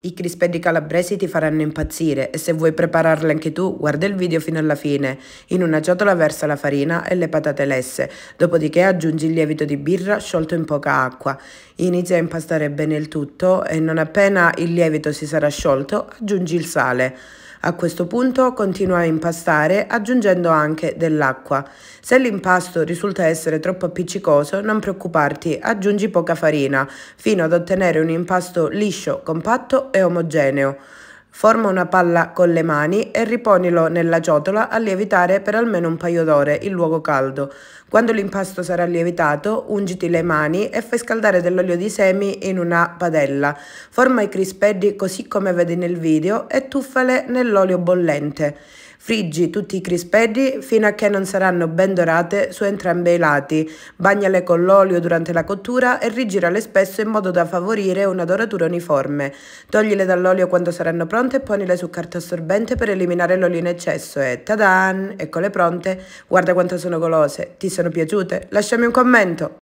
I crispetti calabresi ti faranno impazzire e se vuoi prepararli anche tu, guarda il video fino alla fine. In una ciotola versa la farina e le patate lesse, dopodiché aggiungi il lievito di birra sciolto in poca acqua. Inizia a impastare bene il tutto e non appena il lievito si sarà sciolto, aggiungi il sale. A questo punto continua a impastare aggiungendo anche dell'acqua. Se l'impasto risulta essere troppo appiccicoso non preoccuparti, aggiungi poca farina fino ad ottenere un impasto liscio, compatto e omogeneo. Forma una palla con le mani e riponilo nella ciotola a lievitare per almeno un paio d'ore in luogo caldo. Quando l'impasto sarà lievitato, ungiti le mani e fai scaldare dell'olio di semi in una padella. Forma i crispelli così come vedi nel video e tuffale nell'olio bollente. Friggi tutti i crispelli fino a che non saranno ben dorate su entrambi i lati. Bagnale con l'olio durante la cottura e rigirale spesso in modo da favorire una doratura uniforme. Toglile dall'olio quando saranno pronte croccante e ponile su carta assorbente per eliminare l'olio in eccesso e tadan, eccole pronte. Guarda quanto sono golose, ti sono piaciute? Lasciami un commento!